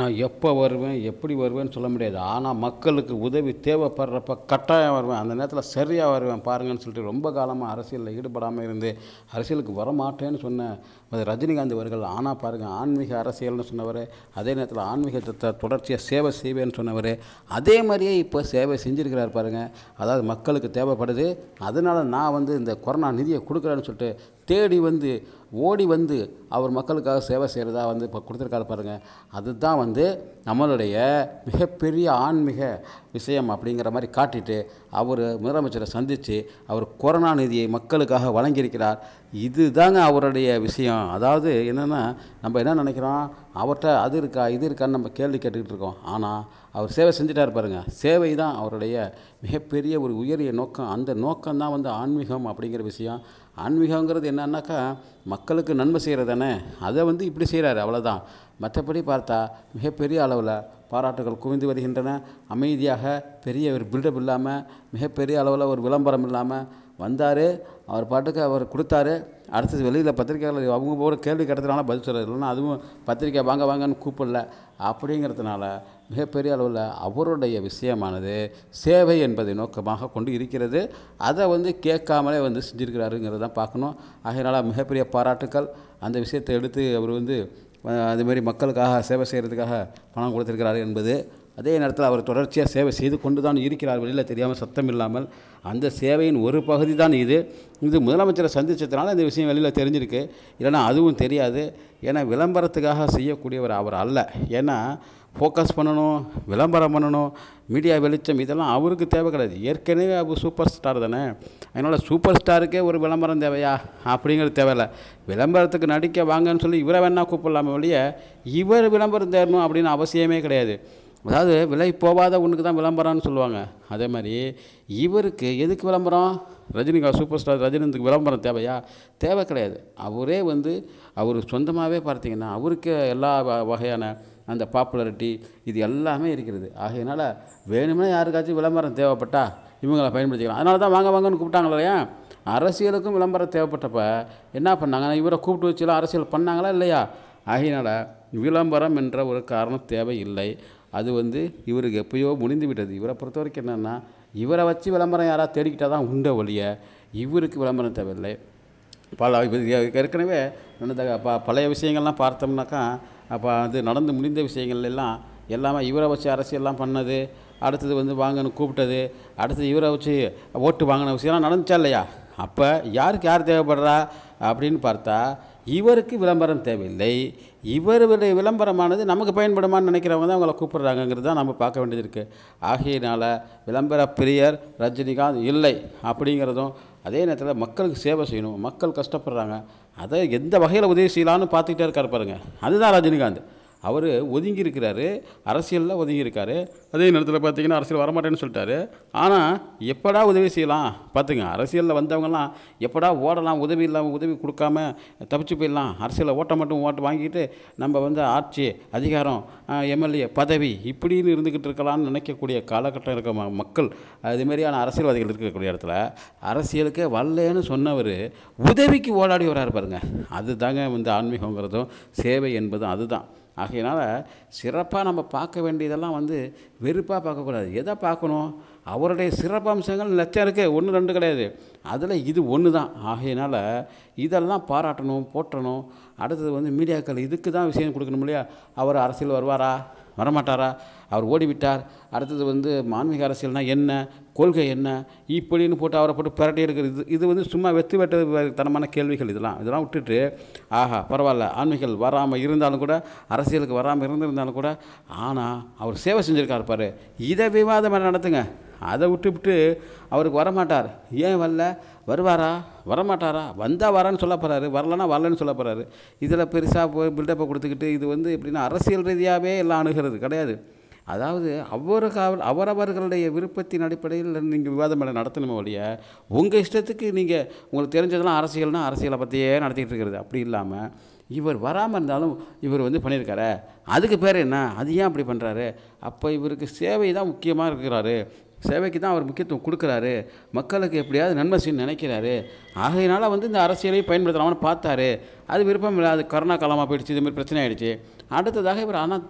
நான் எப்போ வருவேன் எப்படி வருவேன்னு சொல்ல முடியாது ஆனால் மக்களுக்கு உதவி தேவைப்படுறப்ப கட்டாயம் வருவேன் அந்த நேரத்தில் சரியாக வருவேன் பாருங்கன்னு சொல்லிட்டு ரொம்ப காலமாக அரசியலில் ஈடுபடாமல் இருந்து அரசியலுக்கு வரமாட்டேன்னு சொன்ன ரஜினிகாந்த் அவர்கள் ஆனால் பாருங்கள் ஆன்மீக அரசியல்னு சொன்னவர் அதே நேரத்தில் ஆன்மீகத்தை தொடர்ச்சியாக சேவை செய்வேன்னு சொன்னவர் அதே மாதிரியே இப்போ சேவை செஞ்சுருக்கிறார் பாருங்கள் அதாவது மக்களுக்கு தேவைப்படுது அதனால் நான் வந்து இந்த கொரோனா நிதியை கொடுக்குறேன்னு சொல்லிட்டு தேடி வந்து ஓடி வந்து அவர் மக்களுக்காக சேவை செய்கிறதா வந்து இப்போ கொடுத்துருக்காரு பாருங்கள் அதுதான் வந்து நம்மளுடைய மிகப்பெரிய ஆன்மீக விஷயம் அப்படிங்கிற மாதிரி காட்டிட்டு அவர் முதலமைச்சரை சந்தித்து அவர் கொரோனா நிதியை மக்களுக்காக வழங்கியிருக்கிறார் இது தாங்க அவருடைய விஷயம் அதாவது என்னென்னா நம்ம என்ன நினைக்கிறோம் அவர்கிட்ட அது இருக்கா இது இருக்கான்னு நம்ம கேள்வி கேட்டுக்கிட்டு இருக்கோம் ஆனால் அவர் சேவை செஞ்சிட்டார் பாருங்கள் சேவை தான் அவருடைய மிகப்பெரிய ஒரு உயரிய நோக்கம் அந்த நோக்கம்தான் வந்து ஆன்மீகம் அப்படிங்கிற விஷயம் ஆன்மீகங்கிறது என்னன்னாக்கா மக்களுக்கு நன்மை செய்கிறது தானே அதை வந்து இப்படி செய்கிறாரு அவ்வளோதான் மற்றபடி பார்த்தா மிகப்பெரிய அளவில் பாராட்டுகள் குவிந்து வருகின்றன அமைதியாக பெரிய ஒரு பில்டப் இல்லாமல் மிகப்பெரிய அளவில் ஒரு விளம்பரம் இல்லாமல் வந்தார் அவர் பாட்டுக்கு அவர் கொடுத்தாரு அடுத்தது வெளியில் பத்திரிக்கைகள் அவங்க போகிற கேள்வி கிடத்துனால பதில் சொல்கிறது இல்லைன்னா அதுவும் பத்திரிக்கை வாங்க வாங்கன்னு கூப்பிடல அப்படிங்கிறதுனால மிகப்பெரிய அளவில் அவருடைய விஷயமானது சேவை என்பதை நோக்கமாக கொண்டு இருக்கிறது அதை வந்து கேட்காமலே வந்து செஞ்சுருக்கிறாருங்கிறத தான் பார்க்கணும் ஆகையினால் மிகப்பெரிய பாராட்டுக்கள் அந்த விஷயத்தை எடுத்து அவர் வந்து அதுமாரி மக்களுக்காக சேவை செய்கிறதுக்காக பணம் கொடுத்துருக்கிறார் என்பது அதே நேரத்தில் அவர் தொடர்ச்சியாக சேவை செய்து கொண்டு தான் இருக்கிறார் வெளியில் தெரியாமல் சத்தம் இல்லாமல் அந்த சேவையின் ஒரு பகுதி தான் இது இது முதலமைச்சரை சந்தித்ததுனால இந்த விஷயம் வெளியில் தெரிஞ்சிருக்கு இல்லைனா அதுவும் தெரியாது ஏன்னா விளம்பரத்துக்காக செய்யக்கூடியவர் அவர் அல்ல ஏன்னா ஃபோக்கஸ் பண்ணணும் விளம்பரம் பண்ணணும் மீடியா வெளிச்சம் இதெல்லாம் அவருக்கு தேவை கிடையாது ஏற்கனவே அவர் சூப்பர் ஸ்டார் தானே அதனால் சூப்பர் ஸ்டாருக்கே ஒரு விளம்பரம் தேவையா அப்படிங்கிறது இல்லை விளம்பரத்துக்கு நடிக்க வாங்கன்னு சொல்லி இவரை வேணால் கூப்பிடலாமே ஒழிய இவர் விளம்பரம் தேரணும் அப்படின்னு அவசியமே கிடையாது அதாவது விலை போகாத ஒன்றுக்கு தான் விளம்பரம்னு சொல்லுவாங்க அதே மாதிரி இவருக்கு எதுக்கு விளம்பரம் ரஜினிகாந்த் சூப்பர் ஸ்டார் ரஜினிக்கு விளம்பரம் தேவையா தேவை கிடையாது அவரே வந்து அவர் சொந்தமாகவே பார்த்தீங்கன்னா அவருக்கு எல்லா வகையான அந்த பாப்புலரிட்டி இது எல்லாமே இருக்கிறது ஆகையினால் வேணுமே யாருக்காச்சும் விளம்பரம் தேவைப்பட்டா இவங்களை பயன்படுத்திக்கலாம் அதனால தான் வாங்க வாங்கன்னு கூப்பிட்டாங்களா இல்லையா அரசியலுக்கும் விளம்பரம் தேவைப்பட்டப்ப என்ன பண்ணாங்க இவரை கூப்பிட்டு வச்சுலாம் அரசியல் பண்ணாங்களா இல்லையா ஆகையினால் விளம்பரம் என்ற ஒரு காரணம் தேவையில்லை அது வந்து இவருக்கு எப்பயோ முடிந்து விட்டது இவரை பொறுத்த வரைக்கும் என்னென்னா இவரை வச்சு விளம்பரம் யாராவது தேடிக்கிட்டால் தான் உண்ட ஒழிய இவருக்கு விளம்பரம் தேவையில்லை பல ஏற்கனவே நடந்த ப பழைய விஷயங்கள்லாம் பார்த்தோம்னாக்கா அப்போ அது நடந்து முடிந்த விஷயங்கள் எல்லாம் எல்லாமே இவரை வச்சு அரசியல்லாம் பண்ணது அடுத்தது வந்து வாங்கன்னு கூப்பிட்டது அடுத்தது இவரை வச்சு ஓட்டு வாங்கின விஷயம்லாம் நடந்துச்சா இல்லையா அப்போ யாருக்கு யார் தேவைப்படுறா அப்படின்னு பார்த்தா இவருக்கு விளம்பரம் தேவையில்லை இவருடைய விளம்பரமானது நமக்கு பயன்படுமான்னு நினைக்கிறவங்க தான் அவங்கள கூப்பிட்றாங்கங்கிறது தான் நம்ம பார்க்க வேண்டியது இருக்குது ஆகையினால் விளம்பர பிரியர் ரஜினிகாந்த் இல்லை அப்படிங்கிறதும் அதே நேரத்தில் மக்களுக்கு சேவை செய்யணும் மக்கள் கஷ்டப்படுறாங்க அதை எந்த வகையில் உதவி செய்யலான்னு பார்த்துக்கிட்டே இருக்கார் பாருங்கள் அதுதான் ரஜினிகாந்த் அவர் ஒதுங்கி இருக்கிறாரு அரசியலில் ஒதுங்கி இருக்காரு அதே நேரத்தில் பார்த்தீங்கன்னா அரசியல் வரமாட்டேன்னு சொல்லிட்டாரு ஆனால் எப்படா உதவி செய்யலாம் பார்த்துங்க அரசியலில் வந்தவங்கலாம் எப்படா ஓடலாம் உதவி இல்லாமல் உதவி கொடுக்காம தப்பிச்சு போயிடலாம் அரசியலில் ஓட்ட மட்டும் ஓட்டு வாங்கிட்டு நம்ம வந்து ஆட்சி அதிகாரம் எம்எல்ஏ பதவி இப்படின்னு இருந்துக்கிட்டு இருக்கலாம்னு நினைக்கக்கூடிய காலகட்டம் இருக்க மக்கள் அதுமாரியான அரசியல்வாதிகள் இருக்கக்கூடிய இடத்துல அரசியலுக்கே வரலன்னு சொன்னவர் உதவிக்கு ஓடாடி வராரு பாருங்கள் அதுதாங்க வந்து ஆன்மீகங்கிறதும் சேவை என்பதும் அதுதான் ஆகையினால் சிறப்பாக நம்ம பார்க்க வேண்டியதெல்லாம் வந்து வெறுப்பாக பார்க்கக்கூடாது எதை பார்க்கணும் அவருடைய சிறப்பம்சங்கள் லட்சம் இருக்குது ஒன்று ரெண்டு கிடையாது அதில் இது ஒன்று தான் ஆகையினால் இதெல்லாம் பாராட்டணும் போற்றணும் அடுத்தது வந்து மீடியாக்கள் இதுக்கு தான் விஷயம் கொடுக்கணும் இல்லையா அவர் அரசியல் வருவாரா வரமாட்டாரா அவர் ஓடிவிட்டார் அடுத்தது வந்து மான்மீக அரசியல்னால் என்ன கொள்கை என்ன இப்படின்னு போட்டு அவரை போட்டு பிரட்டி எடுக்கிறது இது இது வந்து சும்மா வெத்து வெட்ட தனமான கேள்விகள் இதெல்லாம் இதெல்லாம் விட்டுட்டு ஆஹா பரவாயில்ல ஆன்மீகள் வராமல் இருந்தாலும் கூட அரசியலுக்கு வராமல் இருந்திருந்தாலும் கூட ஆனால் அவர் சேவை செஞ்சுருக்கார் பாரு இதை விவாதம் நடத்துங்க அதை விட்டுவிட்டு அவருக்கு வரமாட்டார் ஏன் வரல வருவாரா வரமாட்டாரா வந்தால் வரான்னு சொல்ல போகிறாரு வரலன்னா வரலன்னு சொல்ல போகிறாரு இதில் பெருசாக போய் பில்டப்பை கொடுத்துக்கிட்டு இது வந்து எப்படின்னா அரசியல் ரீதியாகவே எல்லாம் அணுகிறது கிடையாது அதாவது அவ்வொரு அவரவர்களுடைய விருப்பத்தின் அடிப்படையில் நீங்கள் விவாதம் மேலே நடத்தணுமே ஒழிய உங்கள் இஷ்டத்துக்கு நீங்கள் உங்களுக்கு தெரிஞ்சதெல்லாம் அரசியல்னால் அரசியலை பற்றியே நடத்திக்கிட்டு இருக்கிறது அப்படி இல்லாமல் இவர் வராமல் இருந்தாலும் இவர் வந்து பண்ணியிருக்காரு அதுக்கு பேர் என்ன அது ஏன் அப்படி பண்ணுறாரு அப்போ இவருக்கு சேவை தான் முக்கியமாக இருக்கிறாரு சேவைக்கு தான் அவர் முக்கியத்துவம் கொடுக்குறாரு மக்களுக்கு எப்படியாவது நன்மை செய்யணும் நினைக்கிறாரு ஆகையினால வந்து இந்த அரசியலையும் பயன்படுத்தலாம்னு பார்த்தாரு அது விருப்பம் இல்லை அது கொரோனா காலமாக போயிடுச்சு இதுமாதிரி பிரச்சனை ஆகிடுச்சு அடுத்ததாக இவர் ஆனால்